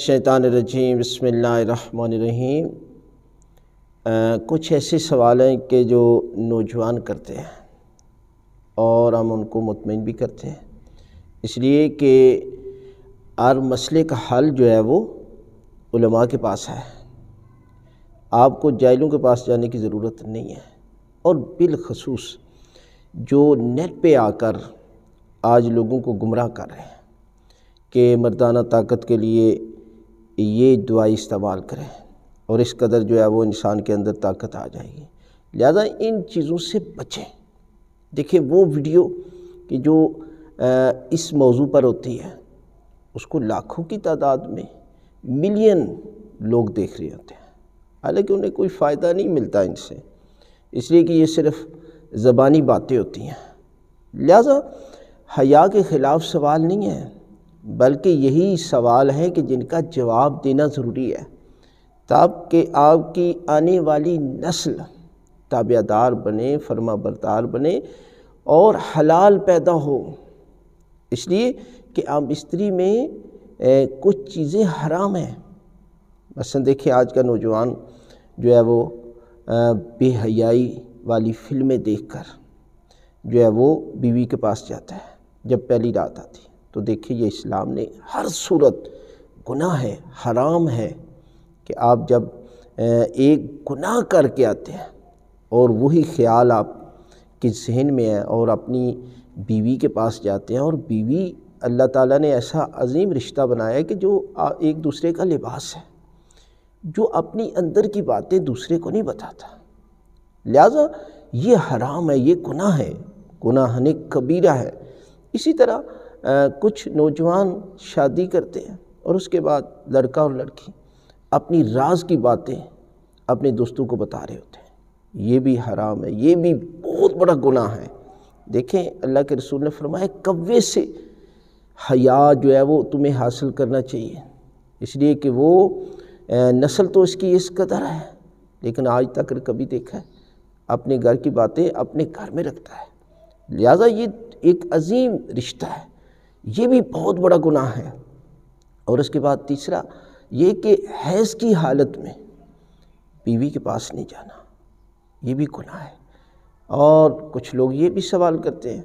शैतान रजीम बसमीम कुछ ऐसे सवाल हैं कि जो नौजवान करते हैं और हम उनको मुतमिन भी करते हैं इसलिए कि हर मसले का हल जो है वो उलमा के पास है आपको जायलों के पास जाने की ज़रूरत नहीं है और बिलखसूस जो नेट पे आकर आज लोगों को गुमराह कर रहे हैं कि मर्दाना ताकत के लिए ये दुआई इस्तेमाल करें और इस कदर जो है वो इंसान के अंदर ताकत आ जाएगी लिहाजा इन चीज़ों से बचें देखिए वो वीडियो कि जो इस मौजू पर होती है उसको लाखों की तादाद में मिलियन लोग देख रहे होते हैं हालांकि उन्हें कोई फ़ायदा नहीं मिलता इनसे इसलिए कि ये सिर्फ ज़बानी बातें होती हैं लिहाजा हया के ख़िलाफ़ सवाल नहीं है बल्कि यही सवाल हैं कि जिनका जवाब देना ज़रूरी है तब के आपकी आने वाली नस्ल ताबियादार बने फर्मा बरदार बने और हलाल पैदा हो इसलिए कि आप स्त्री में ए, कुछ चीज़ें हराम हैं मसलन देखिए आज का नौजवान जो है वो बेहयाई वाली फिल्में देखकर जो है वो बीवी के पास जाता है जब पहली रात आती तो देखिए ये इस्लाम ने हर सूरत गुनाह है हराम है कि आप जब एक गुनाह करके आते हैं और वही ख्याल आप के जहन में है और अपनी बीवी के पास जाते हैं और बीवी अल्लाह ताला ने ऐसा अजीम रिश्ता बनाया है कि जो एक दूसरे का लिबास है जो अपनी अंदर की बातें दूसरे को नहीं बताता लिहाजा ये हराम है ये गुनाह है गुनाह ने कबीरा है इसी तरह कुछ नौजवान शादी करते हैं और उसके बाद लड़का और लड़की अपनी राज की बातें अपने दोस्तों को बता रहे होते हैं ये भी हराम है ये भी बहुत बड़ा गुनाह है देखें अल्लाह के रसूल ने फरमाया कव्वे से हया जो है वो तुम्हें हासिल करना चाहिए इसलिए कि वो नस्ल तो इसकी इस कदर है लेकिन आज तक कभी देखा है अपने घर की बातें अपने घर में रखता है लिहाजा ये एक अजीम रिश्ता है ये भी बहुत बड़ा गुनाह है और उसके बाद तीसरा ये कि हैज़ की हालत में बीवी के पास नहीं जाना ये भी गुनाह है और कुछ लोग ये भी सवाल करते हैं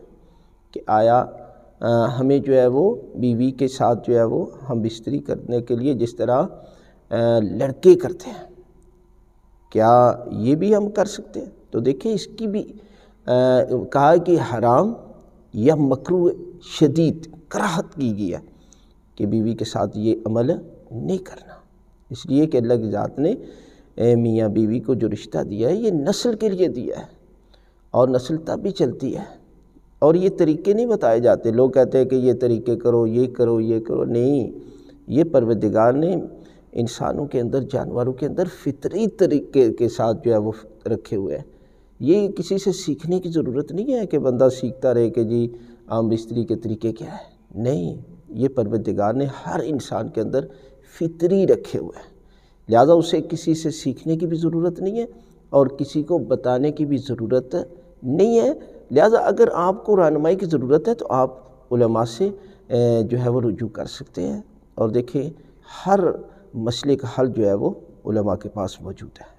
कि आया आ, हमें जो है वो बीवी के साथ जो है वो हम बिस्तरी करने के लिए जिस तरह आ, लड़के करते हैं क्या ये भी हम कर सकते हैं तो देखिए इसकी भी आ, कहा कि हराम या मकरू शदीद कराहत की गई है कि बीवी के साथ ये अमल नहीं करना इसलिए कि अल्लाह की ज़ात ने मियाँ बीवी को जो रिश्ता दिया है ये नस्ल के लिए दिया है और नस्ल तब भी चलती है और ये तरीके नहीं बताए जाते लोग कहते हैं कि ये तरीके करो ये करो ये करो नहीं ये परवदिगार ने इंसानों के अंदर जानवरों के अंदर फितरी तरीके के साथ जो है वो रखे हुए हैं ये किसी से सीखने की ज़रूरत नहीं है कि बंदा सीखता रहे कि जी आम बिस्तरी के तरीके क्या है नहीं ये परवरदिगार ने हर इंसान के अंदर फितरी रखे हुए हैं लिहाजा उसे किसी से सीखने की भी ज़रूरत नहीं है और किसी को बताने की भी ज़रूरत नहीं है लिहाजा अगर आपको रहनमाई की ज़रूरत है तो आप उलमा से जो है वो रुजू कर सकते हैं और देखें हर मसले का हल जो है वो उलमा के पास मौजूद है